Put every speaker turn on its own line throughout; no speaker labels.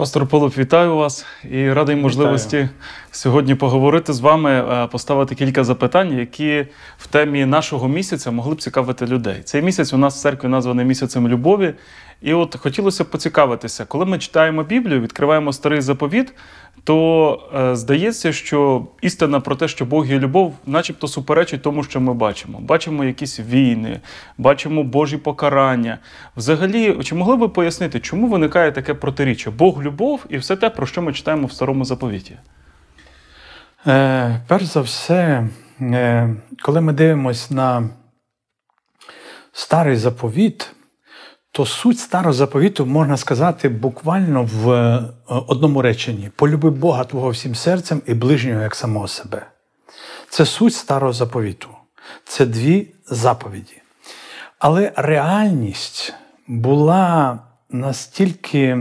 Пастор Пилип, вітаю вас і радий вітаю. можливості сьогодні поговорити з вами, е, поставити кілька запитань, які в темі нашого місяця могли б цікавити людей. Цей місяць у нас в церкві названий місяцем любові, і от хотілося поцікавитися, коли ми читаємо Біблію, відкриваємо старий заповіт, то е, здається, що істина про те, що Бог є любов, начебто суперечить тому, що ми бачимо. Бачимо якісь війни, бачимо Божі покарання. Взагалі, чи могли б пояснити, чому виникає таке протиріччя? Бог любов і все те, про що ми читаємо в старому заповіті? Е, Перш за все, е, коли ми дивимося на
старий заповіт то суть старого заповіту можна сказати буквально в е, одному реченні: полюби Бога Твого всім серцем і ближнього як самого себе. Це суть старого заповіту. Це дві заповіді. Але реальність була настільки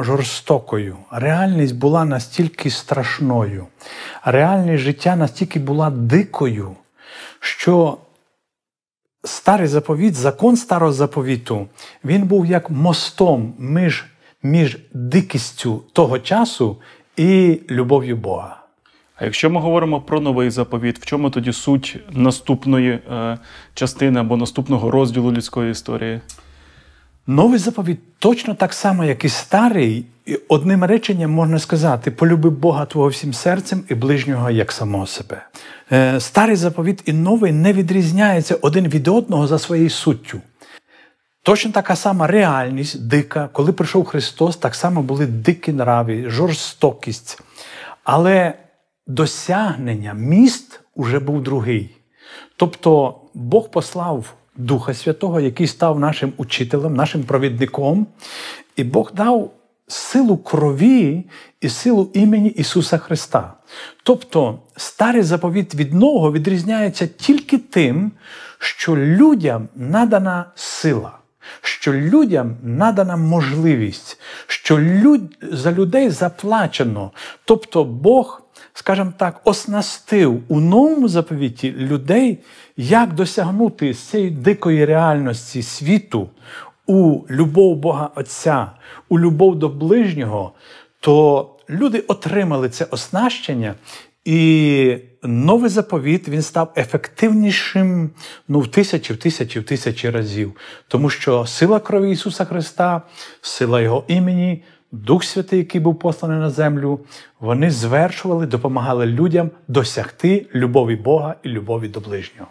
жорстокою, реальність була настільки страшною, реальність життя настільки була дикою, що старий заповіт, закон старого заповіту, він був як мостом між,
між дикістю того часу і любов'ю Бога. А якщо ми говоримо про новий заповіт, в чому тоді суть наступної е, частини або наступного розділу людської історії? Новий заповідь точно так само, як і
старий, і одним реченням можна сказати: полюби Бога твого всім серцем і ближнього як самого себе. Е, старий заповіт і новий не відрізняються один від одного за своєю суттю. Точно така сама реальність, дика, коли прийшов Христос, так само були дикі нрави, жорстокість. Але досягнення міст уже був другий. Тобто Бог послав Духа Святого, який став нашим учителем, нашим провідником, і Бог дав силу крові і силу імені Ісуса Христа. Тобто старий заповіт від нового відрізняється тільки тим, що людям надана сила, що людям надана можливість, що люд... за людей заплачено. Тобто Бог скажімо так, оснастив у новому заповіті людей, як досягнути з цієї дикої реальності світу у любов Бога Отця, у любов до ближнього, то люди отримали це оснащення. І новий заповіт він став ефективнішим ну, в тисячі, в тисячі, в тисячі разів. Тому що сила крові Ісуса Христа, сила Його імені, Дух Святий, який був посланий на землю, вони звершували, допомагали людям
досягти любові Бога і любові до ближнього.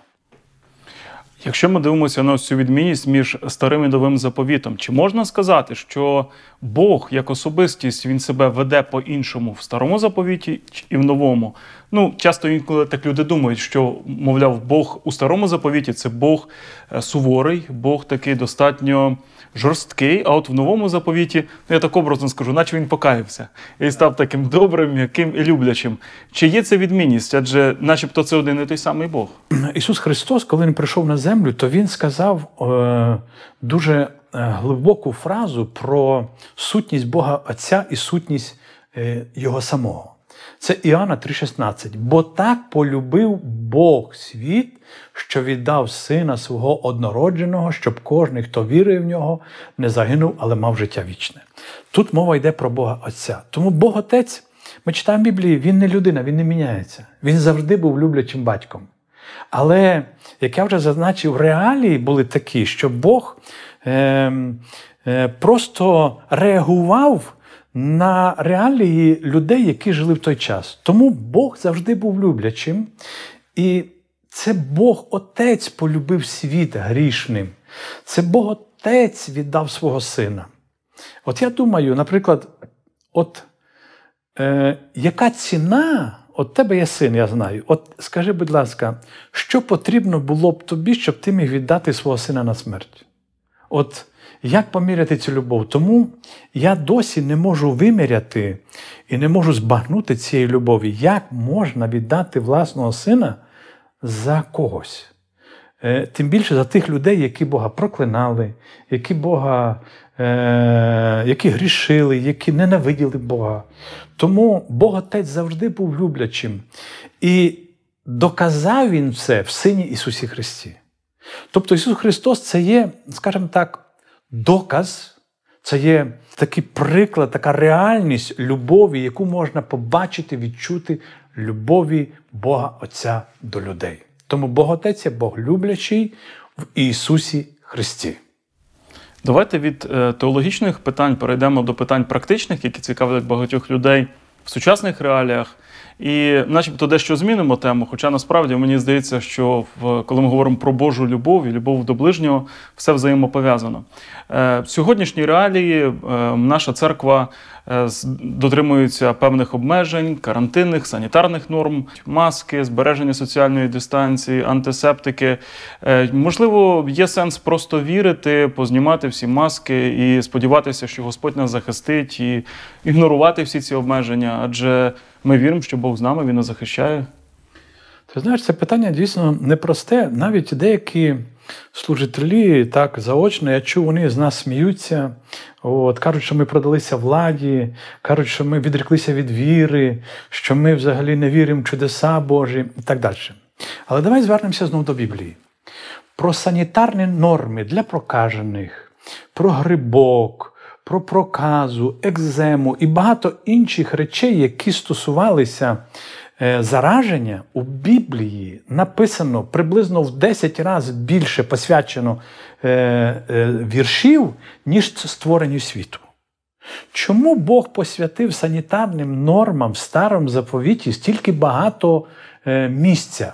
Якщо ми дивимося на цю відмінність між старим і новим заповітом, чи можна сказати, що Бог як особистість він себе веде по-іншому в старому заповіті і в новому? Ну, часто інколи так люди думають, що, мовляв, Бог у старому заповіті це Бог е, суворий, Бог такий достатньо жорсткий, а от в новому заповіті, ну я так образно скажу, наче він покаявся і став таким добрим, яким і люблячим. Чи є це відмінність? Адже, начебто, це один і той самий Бог.
Ісус Христос, коли він прийшов на землю, то він сказав е, дуже е, глибоку фразу про сутність Бога Отця і сутність е, Його самого. Це Іоанна 3,16. Бо так полюбив Бог світ, що віддав сина свого однородженого, щоб кожен, хто вірує в нього, не загинув, але мав життя вічне. Тут мова йде про Бога Отця. Тому Бог Отець, ми читаємо в Біблії, він не людина, він не міняється. Він завжди був люблячим батьком. Але, як я вже зазначив, реалії були такі, що Бог ем, е, просто реагував на реалії людей, які жили в той час. Тому Бог завжди був люблячим, і це Бог Отець полюбив світ грішним. Це Бог Отець віддав свого сина. От я думаю, наприклад, от е, яка ціна от тебе є син, я знаю. От скажи, будь ласка, що потрібно було б тобі, щоб ти міг віддати свого сина на смерть? От як поміряти цю любов? Тому я досі не можу виміряти і не можу збагнути цієї любові, як можна віддати власного сина за когось. Е, тим більше за тих людей, які Бога проклинали, які Бога, е, які грішили, які ненавиділи Бога. Тому Бог Отець завжди був люблячим. І доказав Він це в Сині Ісусі Христі. Тобто Ісус Христос це є, скажімо так, доказ, це є такий приклад, така реальність любові, яку можна побачити, відчути любові Бога Отця до людей. Тому Бог Отець є Бог люблячий в Ісусі Христі.
Давайте від е, теологічних питань перейдемо до питань практичних, які цікавлять багатьох людей в сучасних реаліях. І, начебто, дещо змінимо тему. Хоча насправді мені здається, що в коли ми говоримо про Божу любов і любов до ближнього, все взаємопов'язано. Е, в сьогоднішній реалії е, наша церква Е, дотримуються певних обмежень, карантинних, санітарних норм, маски, збереження соціальної дистанції, антисептики. Е, можливо, є сенс просто вірити, познімати всі маски і сподіватися, що Господь нас захистить, і ігнорувати всі ці обмеження, адже ми віримо, що Бог з нами він нас захищає. Ти знаєш, це питання
дійсно непросте. Навіть деякі служителі так заочно, я чув, вони з нас сміються, от, кажуть, що ми продалися владі, кажуть, що ми відреклися від віри, що ми взагалі не віримо в чудеса Божі і так далі. Але давай звернемося знову до Біблії. Про санітарні норми для прокажених, про грибок, про проказу, екзему і багато інших речей, які стосувалися Е, зараження у Біблії написано приблизно в 10 разів більше посвячено е, е, віршів, ніж створенню світу. Чому Бог посвятив санітарним нормам в старому заповіті стільки багато місця?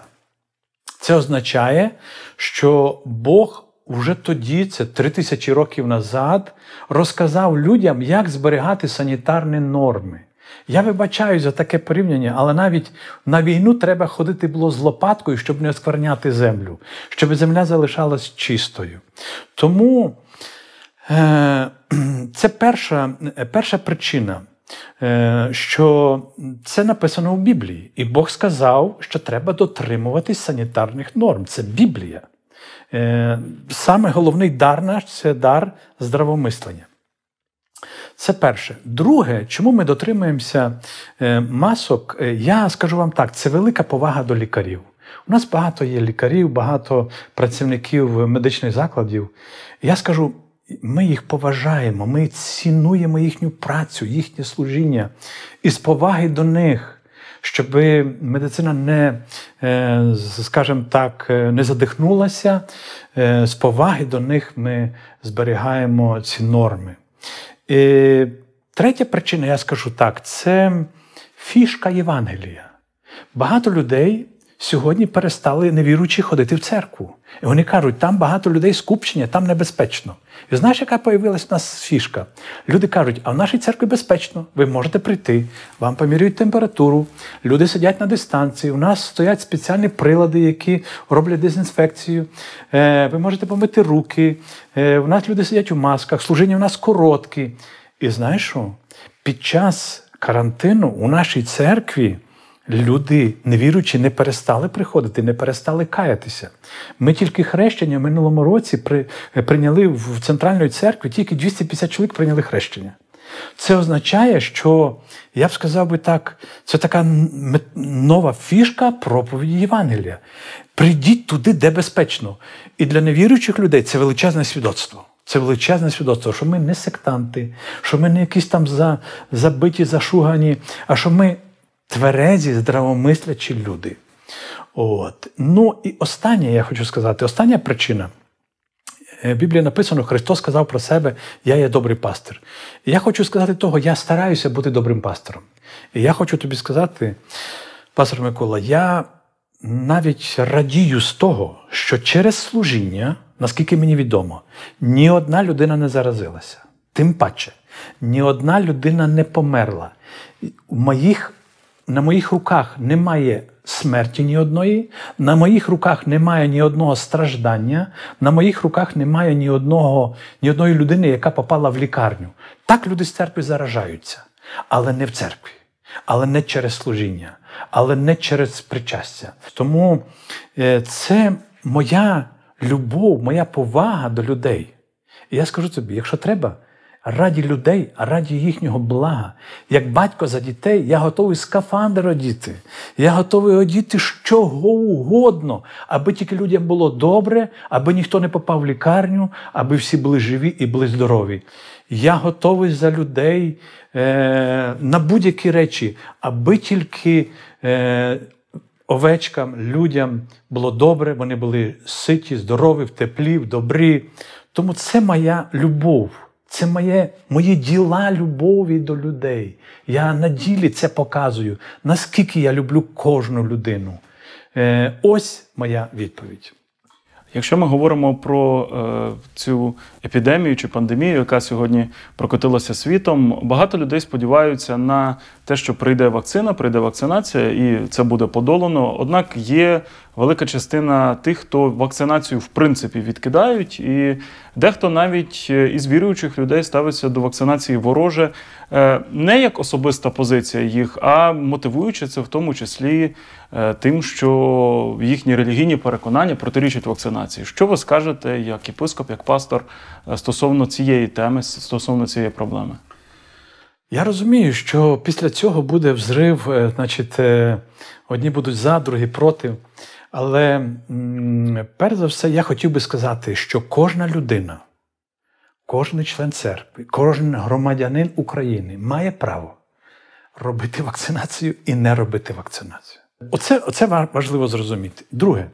Це означає, що Бог вже тоді, це три тисячі років назад, розказав людям, як зберігати санітарні норми. Я вибачаю за таке порівняння, але навіть на війну треба ходити було з лопаткою, щоб не оскверняти землю, щоб земля залишалась чистою. Тому е, це перша, перша причина. Е, що це написано в Біблії, і Бог сказав, що треба дотримуватись санітарних норм. Це Біблія. Е, саме головний дар наш це дар здравомислення. Це перше. Друге, чому ми дотримуємося е, масок, е, я скажу вам так: це велика повага до лікарів. У нас багато є лікарів, багато працівників медичних закладів. Я скажу, ми їх поважаємо, ми цінуємо їхню працю, їхнє служіння і з поваги до них. Щоб медицина не, е, скажімо так, не задихнулася, з поваги до них ми зберігаємо ці норми. Е, третя причина, я скажу так, це фішка Євангелія. Багато людей сьогодні перестали невіручі ходити в церкву. І вони кажуть, там багато людей скупчення, там небезпечно. І знаєш, яка появилась в нас фішка? Люди кажуть, а в нашій церкві безпечно, ви можете прийти, вам помірюють температуру, люди сидять на дистанції, у нас стоять спеціальні прилади, які роблять дезінфекцію, е, ви можете помити руки, е, у нас люди сидять у масках, служіння у нас короткі. І знаєш що? Під час карантину у нашій церкві люди, невіруючі, не перестали приходити, не перестали каятися. Ми тільки хрещення в минулому році при, е, прийняли в центральної церкві, тільки 250 чоловік прийняли хрещення. Це означає, що я б сказав би так, це така нова фішка проповіді Євангелія. Прийдіть туди, де безпечно. І для невіруючих людей це величезне свідоцтво. Це величезне свідоцтво, що ми не сектанти, що ми не якісь там забиті, зашугані, а що ми тверезі, здравомислячі люди. От. Ну і остання, я хочу сказати, остання причина. Е, в Біблії написано, Христос сказав про себе, я є добрий пастир. І я хочу сказати того, я стараюся бути добрим пастором. І я хочу тобі сказати, пастор Микола, я навіть радію з того, що через служіння, наскільки мені відомо, ні одна людина не заразилася. Тим паче, ні одна людина не померла. У моїх на моїх руках немає смерті ні одної, на моїх руках немає ні одного страждання, на моїх руках немає ні одного, ні одної людини, яка попала в лікарню. Так люди з церкви заражаються, але не в церкві, але не через служіння, але не через причастя. Тому е, це моя любов, моя повага до людей. І я скажу тобі, якщо треба. Ради людей, а раді їхнього блага. Як батько за дітей, я готовий скафандр одіти. Я готовий одіти чого угодно, аби тільки людям було добре, аби ніхто не попав в лікарню, аби всі були живі і були здорові. Я готовий за людей е, на будь-які речі, аби тільки. Е, Овечкам, людям було добре, вони були ситі, здорові, в теплі, в добрі. Тому це моя любов. Це моє, мої діла любові до людей. Я на ділі це показую, наскільки я люблю кожну людину. Е, Ось моя відповідь.
Якщо ми говоримо про е, цю епідемію чи пандемію, яка сьогодні прокотилася світом, багато людей сподіваються на те, що прийде вакцина, прийде вакцинація, і це буде подолано. Однак є велика частина тих, хто вакцинацію в принципі відкидають, і дехто навіть е, із віруючих людей ставиться до вакцинації вороже е, не як особиста позиція їх, а мотивуючи це в тому числі е, тим, що їхні релігійні переконання протирічать вакцинації. Що ви скажете як єпископ, як пастор стосовно цієї теми, стосовно цієї проблеми?
Я розумію, що після цього буде взрив, значить, одні будуть за, другі проти. Але перш за все, я хотів би сказати, що кожна людина, кожен член церкви, кожен громадянин України має право робити вакцинацію і не робити вакцинацію. Оце, Оце важливо зрозуміти. Друге,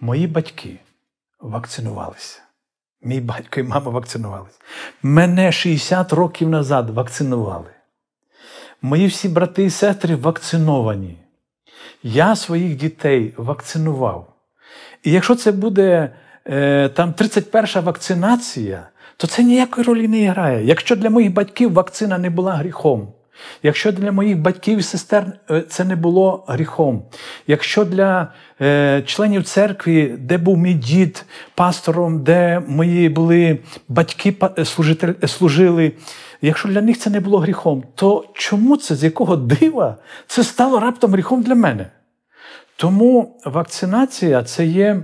мої батьки вакцинувалися. Мій батько і мама вакцинувалися. Мене 60 років назад вакцинували. Мої всі брати і сестри вакциновані. Я своїх дітей вакцинував. І якщо це буде е, там 31 вакцинація, то це ніякої ролі не грає. Якщо для моїх батьків вакцина не була гріхом. Якщо для моїх батьків і сестер е, це не було гріхом, якщо для е, членів церкви, де був мій дід пастором, де мої були батьки е, е, служили, якщо для них це не було гріхом, то чому це, з якого дива це стало раптом гріхом для мене? Тому вакцинація це є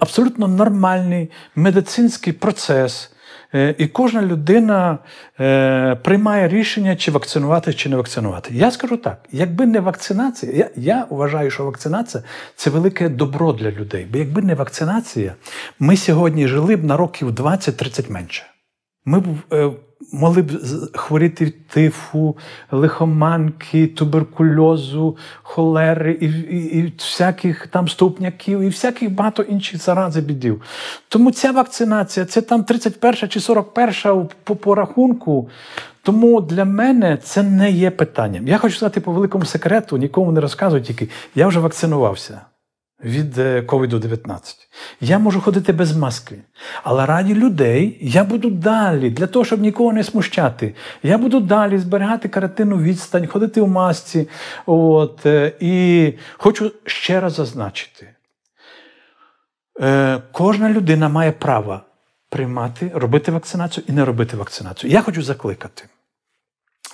абсолютно нормальний медицинський процес. Е, і кожна людина е, приймає рішення, чи вакцинувати, чи не вакцинувати. Я скажу так: якби не вакцинація, я я вважаю, що вакцинація це велике добро для людей. Бо якби не вакцинація, ми сьогодні жили б на років 20-30 менше. Ми б е, могли б хворіти тифу, лихоманки, туберкульозу, холери, і і, і всяких там ступняків, і всяких багато інших зараз бідів. Тому ця вакцинація це там 31 чи 41 по, порахунку. Тому для мене це не є питанням. Я хочу сказати по великому секрету, нікому не розказую тільки. Я вже вакцинувався від COVID-19. Е, я можу ходити без маски, але раді людей я буду далі, для того, щоб нікого не смущати. Я буду далі зберігати карантинну відстань, ходити в масці. От, е, І хочу ще раз зазначити: е, кожна людина має право приймати, робити вакцинацію і не робити вакцинацію. Я хочу закликати.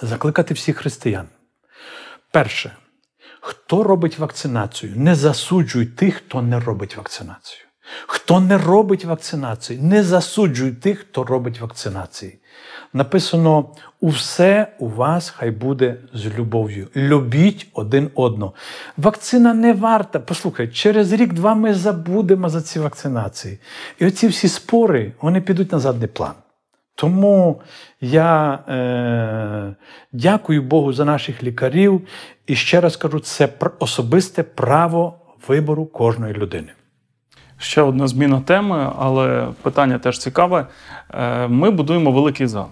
Закликати всіх християн. Перше. Хто робить вакцинацію? Не засуджуй тих, хто не робить вакцинацію. Хто не робить вакцинацію, не засуджуй тих, хто робить вакцинації. Написано: усе у вас хай буде з любов'ю. Любіть один одного. Вакцина не варта. Послухай, через рік-два ми забудемо за ці вакцинації. І оці всі спори вони підуть на задний план. Тому я е, дякую Богу за наших лікарів і ще раз кажу, це особисте
право вибору кожної людини. Ще одна зміна теми, але питання теж цікаве. Е, ми будуємо великий зал.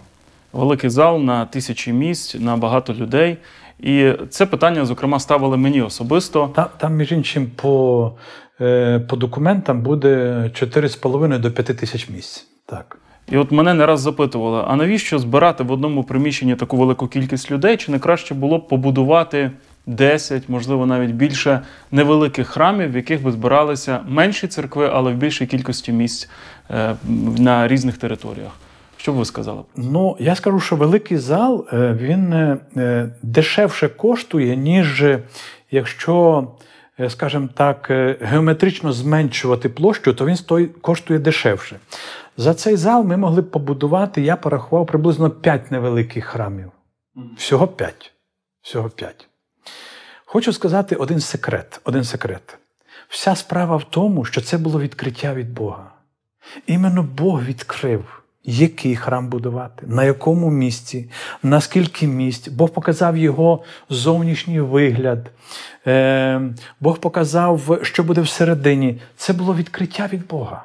Великий зал на тисячі місць, на багато людей. І це питання, зокрема, ставили мені особисто. Та, там, між іншим, по е, по документам буде 4,5
до 5 тисяч місць.
Так. І от мене не раз запитували: а навіщо збирати в одному приміщенні таку велику кількість людей? Чи не краще було б побудувати 10, можливо, навіть більше невеликих храмів, в яких би збиралися менші церкви, але в більшій кількості місць е, на різних територіях? Що б ви сказали?
Ну я скажу, що великий зал е, він е, дешевше коштує, ніж якщо. Е, скажімо так, е, геометрично зменшувати площу, то він коштує дешевше. За цей зал ми могли б побудувати, я порахував приблизно 5 невеликих храмів. Всього 5. Всього 5. Хочу сказати один секрет. один секрет. Вся справа в тому, що це було відкриття від Бога. Іменно Бог відкрив який храм будувати, на якому місці, наскільки місць. Бог показав його зовнішній вигляд, ем, Бог показав, що буде всередині. Це було відкриття від Бога.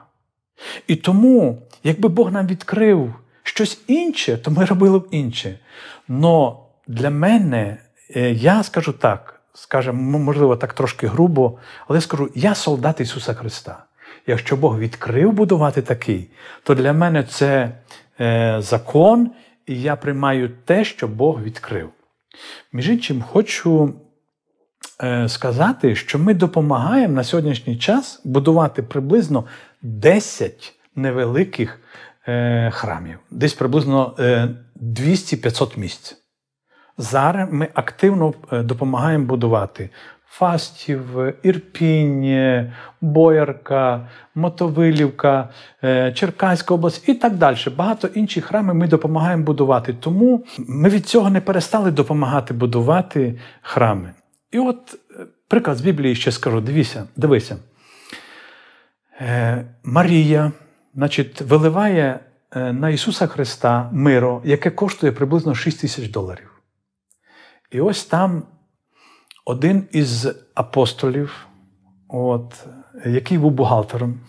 І тому, якби Бог нам відкрив щось інше, то ми робили б інше. Но для мене, е, я скажу так, скажу, можливо, так трошки грубо, але я скажу, я солдат Ісуса Христа. Якщо Бог відкрив будувати такий, то для мене це е, закон, і я приймаю те, що Бог відкрив. Між іншим, хочу е, сказати, що ми допомагаємо на сьогоднішній час будувати приблизно 10 невеликих е, храмів, десь приблизно 200-500 е, місць. Зараз ми активно е, допомагаємо будувати Фастів, Ірпінь, Боярка, Мотовилівка, е, Черкаська область і так далі. Багато інших храмів ми допомагаємо будувати. Тому ми від цього не перестали допомагати будувати храми. І от е, приклад з Біблії ще скажу: Дивіться, дивися. Е, Марія значить, виливає на Ісуса Христа миро, яке коштує приблизно 6 тисяч доларів. І ось там один із апостолів, от, який був бухгалтером,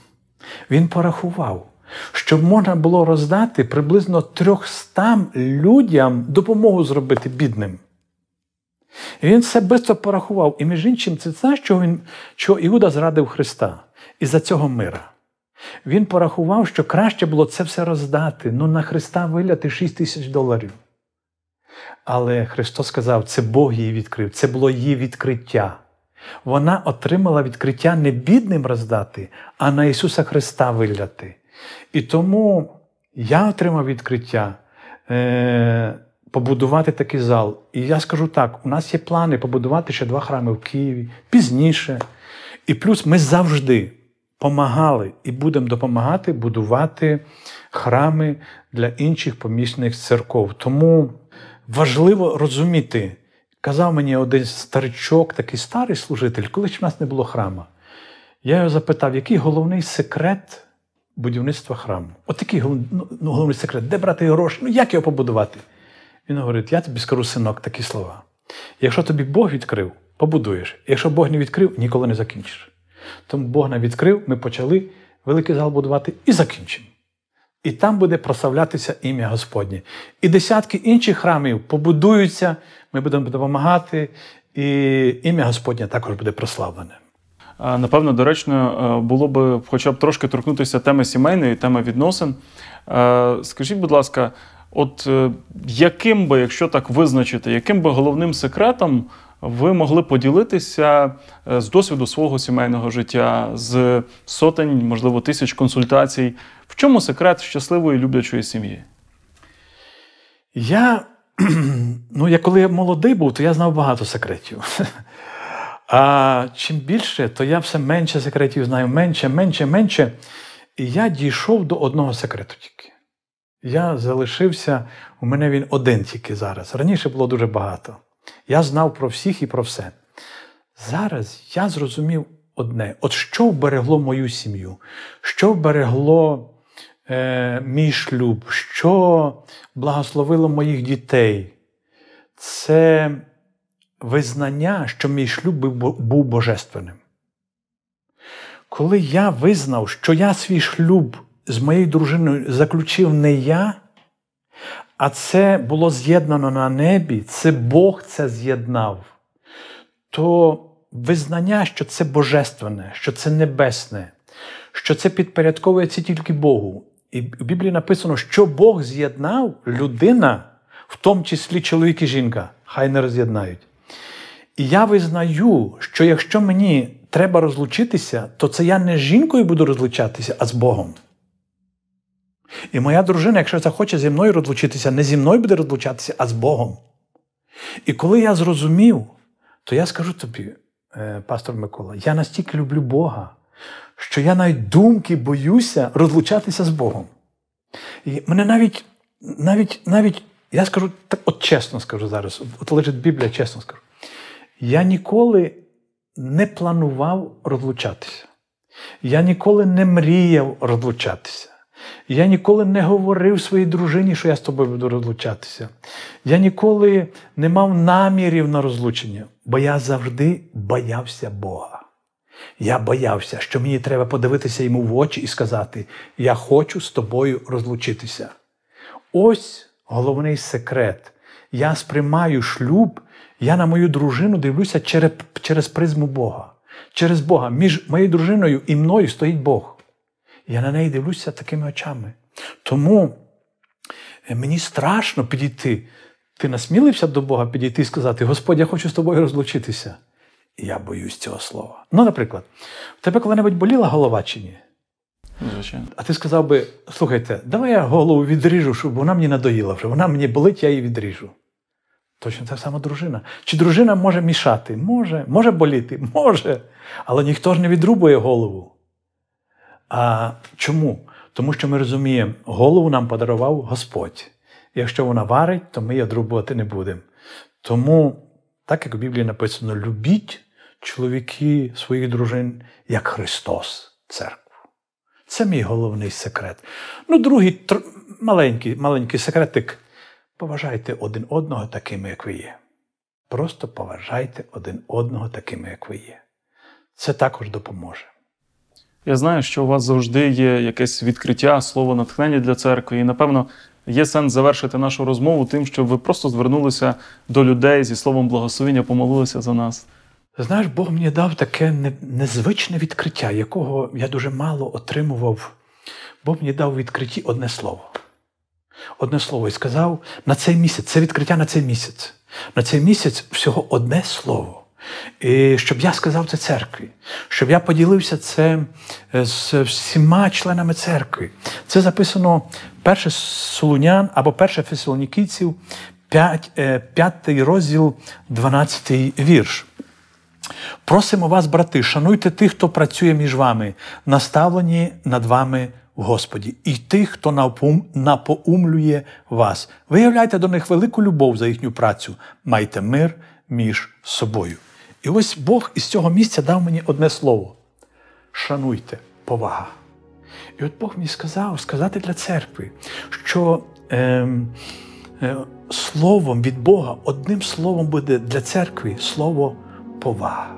він порахував, щоб можна було роздати приблизно 300 людям допомогу зробити бідним. І Він все бистро порахував. І між іншим, це те, що він, що Іуда зрадив Христа і за цього мира. Він порахував, що краще було це все роздати. Ну на Христа виляти 6 тисяч доларів. Але Христос сказав, це Бог її відкрив, це було її відкриття. Вона отримала відкриття не бідним роздати, а на Ісуса Христа виляти. І тому я отримав відкриття. Е Побудувати такий зал. І я скажу так: у нас є плани побудувати ще два храми в Києві пізніше. І плюс ми завжди помагали і будемо допомагати будувати храми для інших помісних церков. Тому важливо розуміти. Казав мені один старичок, такий старий служитель, коли ж в нас не було храму. Я його запитав, який головний секрет будівництва храму? Отакий От ну, ну, головний секрет, де брати гроші? Ну як його побудувати? Він говорить: я тобі скажу, синок, такі слова. Якщо тобі Бог відкрив, побудуєш. Якщо Бог не відкрив, ніколи не закінчиш. Тому Бог не відкрив, ми почали великий зал будувати і закінчимо і там буде прославлятися ім'я Господнє. І десятки інших храмів
побудуються, ми будемо допомагати, і ім'я Господнє також буде прославлене. Напевно, доречно е, було б хоча б трошки торкнутися теми сімейної, теми відносин. Е, скажіть, будь ласка, От е, яким би, якщо так визначити, яким би головним секретом ви могли поділитися е, з досвіду свого сімейного життя, з сотень, можливо, тисяч консультацій? В чому секрет щасливої люблячої сім'ї? Я
ну, я коли я молодий був, то я знав багато секретів. А чим більше, то я все менше секретів знаю, менше, менше, менше. І я дійшов до одного секрету тільки. Я залишився, у мене він один тільки зараз. Раніше було дуже багато. Я знав про всіх і про все. Зараз я зрозумів одне: от що вберегло мою сім'ю, що вберегло е, мій шлюб, що благословило моїх дітей. Це визнання, що мій шлюб був божественним. Коли я визнав, що я свій шлюб з моєю дружиною заключив не я, а це було з'єднано на небі, це Бог це з'єднав, то визнання, що це божественне, що це небесне, що це підпорядковується тільки Богу. І в Біблії написано, що Бог з'єднав людина, в тому числі чоловік і жінка, хай не роз'єднають. І я визнаю, що якщо мені треба розлучитися, то це я не з жінкою буду розлучатися, а з Богом. І моя дружина, якщо захоче зі мною розлучитися, не зі мною буде розлучатися, а з Богом. І коли я зрозумів, то я скажу тобі, е, пастор Микола, я настільки люблю Бога, що я навіть думки боюся розлучатися з Богом. І мене навіть, навіть, навіть, я скажу, так от чесно скажу зараз, от лежить Біблія, чесно скажу. Я ніколи не планував розлучатися. Я ніколи не мріяв розлучатися. Я ніколи не говорив своїй дружині, що я з тобою буду розлучатися. Я ніколи не мав намірів на розлучення, бо я завжди боявся Бога. Я боявся, що мені треба подивитися йому в очі і сказати: Я хочу з тобою розлучитися. Ось головний секрет. Я сприймаю шлюб, я на мою дружину дивлюся через, призму Бога. Через Бога. Між моєю дружиною і мною стоїть Бог. Я на неї дивлюся такими очами. Тому е, мені страшно підійти. Ти насмілився до Бога підійти і сказати: Господь, я хочу з тобою розлучитися. Я боюсь цього слова. Ну, наприклад, в тебе коли-небудь боліла голова чи ні? Звичайно. А ти сказав би: слухайте, давай я голову відріжу, щоб вона мені надоїла вже. Вона мені болить, я її відріжу. Точно так само дружина. Чи дружина може мішати? Може, може боліти, може. Але ніхто ж не відрубує голову. А чому? Тому що ми розуміємо, голову нам подарував Господь. Якщо вона варить, то ми її одрубувати не будемо. Тому, так як в Біблії написано, любіть чоловіки своїх дружин як Христос, церкву. Це мій головний секрет. Ну, другий тр... маленький, маленький секретик. Поважайте один одного такими, як ви є. Просто поважайте один одного такими, як ви є. Це також допоможе.
Я знаю, що у вас завжди є якесь відкриття, слово натхнення для церкви, і напевно є сенс завершити нашу розмову тим, щоб ви просто звернулися до людей зі словом благословення, помолилися за нас. Знаєш, Бог мені дав
таке незвичне відкриття, якого я дуже мало отримував. Бог мені дав відкритті одне слово. Одне слово і сказав на цей місяць, це відкриття на цей місяць. На цей місяць всього одне слово. І щоб я сказав це церкві, щоб я поділився це е, з всіма членами церкви. Це записано перше Солунян або перше Фесалонікійців, 5, е, розділ, 12 вірш. Просимо вас, брати, шануйте тих, хто працює між вами, наставлені над вами. в Господі, і тих, хто напоумлює вас, виявляйте до них велику любов за їхню працю, майте мир між собою. І ось Бог із цього місця дав мені одне слово: шануйте, повага. І от Бог мені сказав сказати для церкви, що е, е, словом від Бога, одним словом буде для церкви слово повага.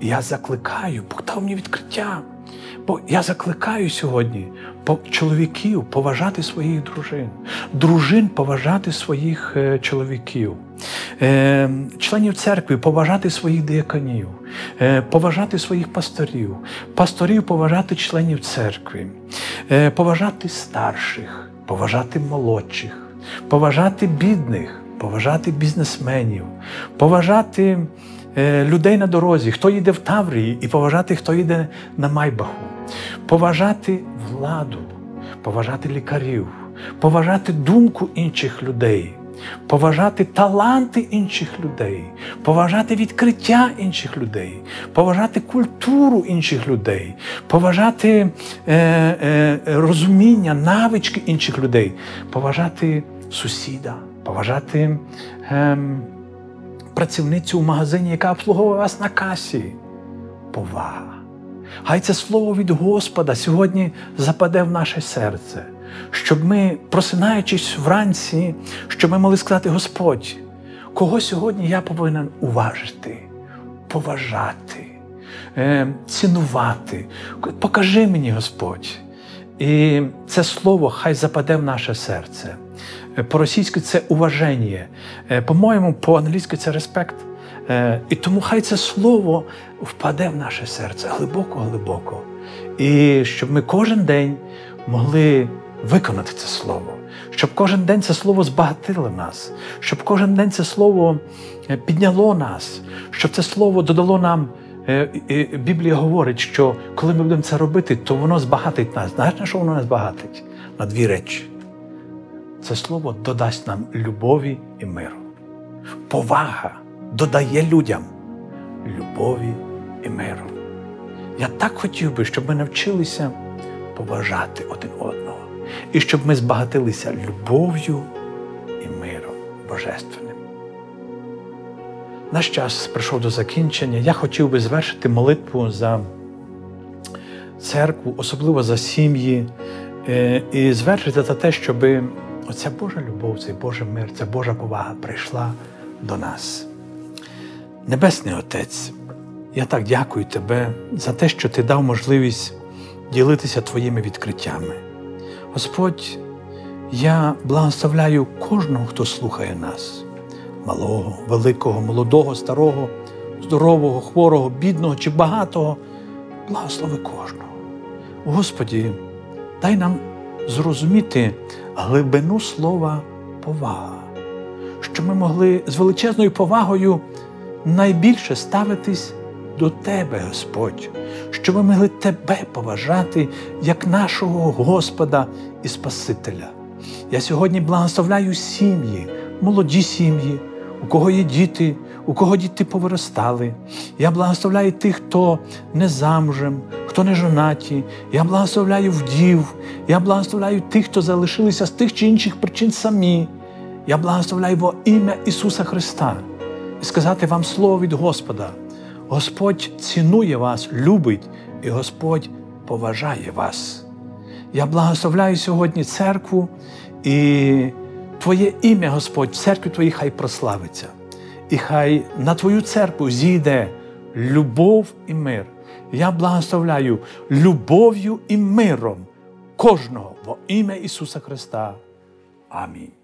І я закликаю, Бог дав мені відкриття. Бо Я закликаю сьогодні чоловіків поважати своїх дружин, дружин поважати своїх е, чоловіків, е, членів церкви поважати своїх деяканів, е, поважати своїх пасторів, пасторів поважати членів церкви, поважати старших, поважати молодших, поважати бідних, поважати бізнесменів, поважати людей на дорозі, хто йде в Таврії, і поважати, хто йде на Майбаху поважати владу, поважати лікарів, поважати думку інших людей, поважати таланти інших людей, поважати відкриття інших людей, поважати культуру інших людей, поважати е, е, розуміння, навички інших людей, поважати сусіда, поважати. Е, Працівницю в магазині, яка обслуговує вас на касі. Повага. Хай це слово від Господа сьогодні западе в наше серце, щоб ми, просинаючись вранці, щоб ми могли сказати, Господь, кого сьогодні я повинен уважити, поважати, е, цінувати. Покажи мені, Господь. І це слово хай западе в наше серце. Е, по-російськи це уваження. Е, по-моєму, по-англійськи це респект. Е, і тому хай це слово впаде в наше серце глибоко-глибоко. І щоб ми кожен день могли виконати це слово, щоб кожен день це слово збагатило нас, щоб кожен день це слово підняло нас, щоб це слово додало нам. Біблія говорить, що коли ми будемо це робити, то воно збагатить нас. Знаєш, на що воно нас збагатить? На дві речі це слово додасть нам любові і миру. Повага додає людям любові і миру. Я так хотів би, щоб ми навчилися поважати один одного і щоб ми збагатилися любов'ю і миром божественним. Наш час прийшов до закінчення. Я хотів би звершити молитву за церкву, особливо за сім'ї, е, і звершити за те, щоби. Оця Божа любов, цей Божий мир, ця Божа повага прийшла до нас. Небесний Отець, я так дякую Тебе за те, що Ти дав можливість ділитися Твоїми відкриттями. Господь, я благословляю кожного, хто слухає нас, малого, великого, молодого, старого, здорового, хворого, бідного чи багатого. Благослови кожного. Господі, дай нам зрозуміти глибину слова повага, що ми могли з величезною повагою найбільше ставитись до Тебе, Господь, що ми могли Тебе поважати як нашого Господа і Спасителя. Я сьогодні благословляю сім'ї, молоді сім'ї, у кого є діти, у кого діти повиростали. Я благословляю тих, хто не замжем, хто не жонаті. Я благословляю вдів, я благословляю тих, хто залишилися з тих чи інших причин самі. Я благословляю во ім'я Ісуса Христа і сказати вам слово від Господа. Господь цінує вас, любить, і Господь поважає вас. Я благословляю сьогодні церкву і Твоє ім'я, Господь, в церкві Твоїй хай прославиться, і хай на Твою церкву зійде любов і мир я благословляю любов'ю і миром кожного во ім'я Ісуса Христа. Амінь.